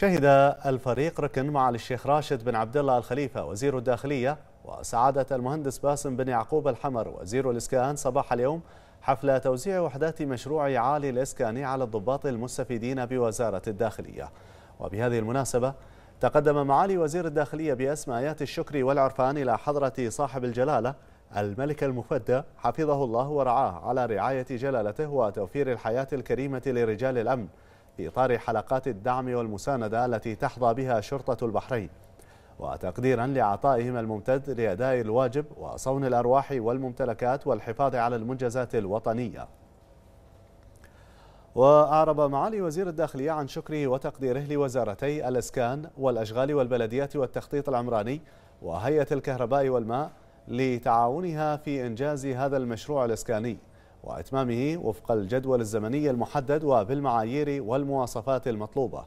شهد الفريق ركن مع الشيخ راشد بن عبد الله الخليفة وزير الداخلية وسعادة المهندس باسم بن يعقوب الحمر وزير الإسكان صباح اليوم حفل توزيع وحدات مشروع عالي الاسكان على الضباط المستفيدين بوزارة الداخلية وبهذه المناسبة تقدم معالي وزير الداخلية باسم آيات الشكر والعرفان إلى حضرة صاحب الجلالة الملك المفدى حفظه الله ورعاه على رعاية جلالته وتوفير الحياة الكريمة لرجال الأمن في إطار حلقات الدعم والمساندة التي تحظى بها شرطة البحرين وتقديرا لعطائهم الممتد لأداء الواجب وصون الأرواح والممتلكات والحفاظ على المنجزات الوطنية وأعرب معالي وزير الداخلية عن شكره وتقديره لوزارتي الإسكان والأشغال والبلديات والتخطيط العمراني وهيئة الكهرباء والماء لتعاونها في إنجاز هذا المشروع الإسكاني وإتمامه وفق الجدول الزمني المحدد وبالمعايير والمواصفات المطلوبة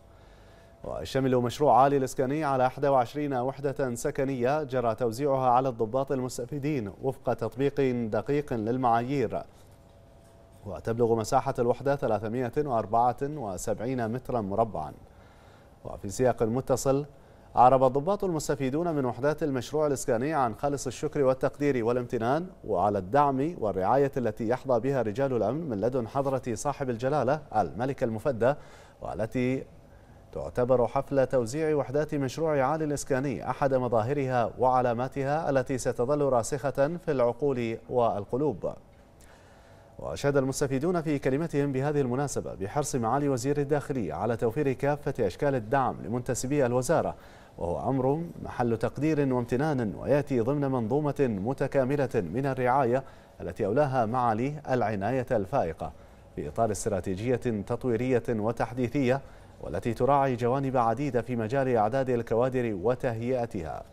ويشمل مشروع عالي الإسكاني على 21 وحدة سكنية جرى توزيعها على الضباط المستفيدين وفق تطبيق دقيق للمعايير وتبلغ مساحة الوحدة 374 مترا مربعا وفي سياق متصل أعرب الضباط المستفيدون من وحدات المشروع الإسكاني عن خالص الشكر والتقدير والامتنان وعلى الدعم والرعاية التي يحظى بها رجال الأمن من لدن حضرة صاحب الجلالة الملك المفدى والتي تعتبر حفل توزيع وحدات مشروع عالي الإسكاني أحد مظاهرها وعلاماتها التي ستظل راسخة في العقول والقلوب وأشاد المستفيدون في كلمتهم بهذه المناسبة بحرص معالي وزير الداخلية على توفير كافة أشكال الدعم لمنتسبي الوزارة وهو أمر محل تقدير وامتنان ويأتي ضمن منظومة متكاملة من الرعاية التي أولاها معالي العناية الفائقة في إطار استراتيجية تطويرية وتحديثية والتي تراعي جوانب عديدة في مجال إعداد الكوادر وتهيئتها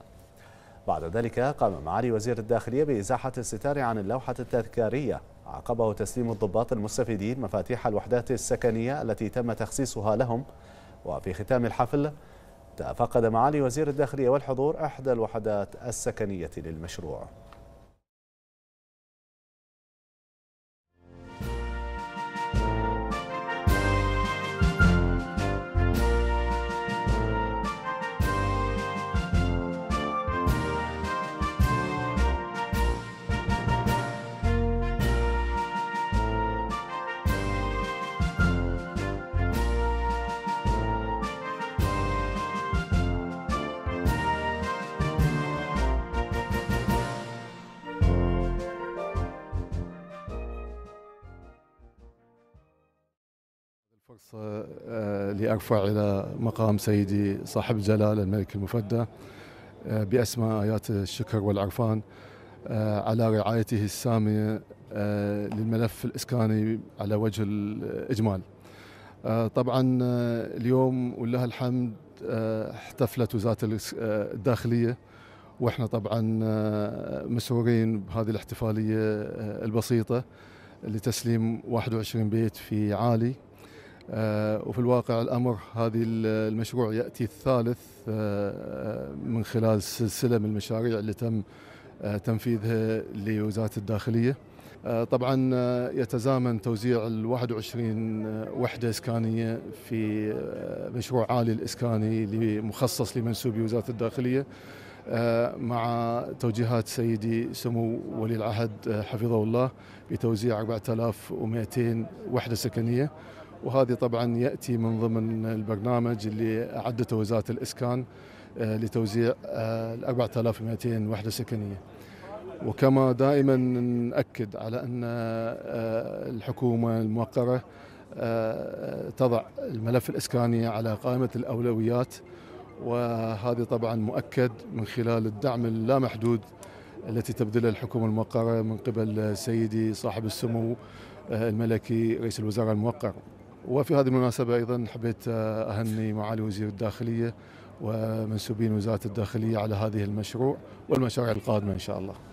بعد ذلك قام معالي وزير الداخلية بإزاحة الستار عن اللوحة التذكارية عقبه تسليم الضباط المستفيدين مفاتيح الوحدات السكنية التي تم تخصيصها لهم وفي ختام الحفل تفقد معالي وزير الداخلية والحضور إحدى الوحدات السكنية للمشروع فرصة آه، آه، لأرفع إلى مقام سيدي صاحب الجلالة الملك المفدى آه، بأسماء آيات الشكر والعرفان على رعايته السامية للملف الإسكاني على وجه الإجمال طبعا اليوم ولله الحمد احتفلت وزارة الداخلية واحنا طبعا مسرورين بهذه الاحتفالية البسيطة لتسليم 21 بيت في عالي آه، وفي الواقع الأمر هذه المشروع يأتي الثالث آه، آه، من خلال سلسلة من المشاريع اللي تم تنفيذها لوزارة الداخلية طبعا يتزامن توزيع ال 21 وحدة إسكانية في مشروع عالي الإسكاني مخصص لمنسوبي وزارة الداخلية مع توجيهات سيدي سمو ولي العهد حفظه الله بتوزيع 4200 وحدة سكنية وهذه طبعا ياتي من ضمن البرنامج اللي اعدته وزاره الاسكان آه، لتوزيع 4200 آه، وحده سكنيه. وكما دائما ناكد على ان آه، الحكومه الموقره تضع الملف الاسكاني على قائمه الاولويات وهذا طبعا مؤكد من خلال الدعم اللامحدود التي تبذلها الحكومه الموقره من قبل سيدي صاحب السمو الملكي رئيس الوزراء الموقر وفي هذه المناسبة أيضا حبيت أهني معالي وزير الداخلية ومنسوبين وزارة الداخلية على هذه المشروع والمشاريع القادمة إن شاء الله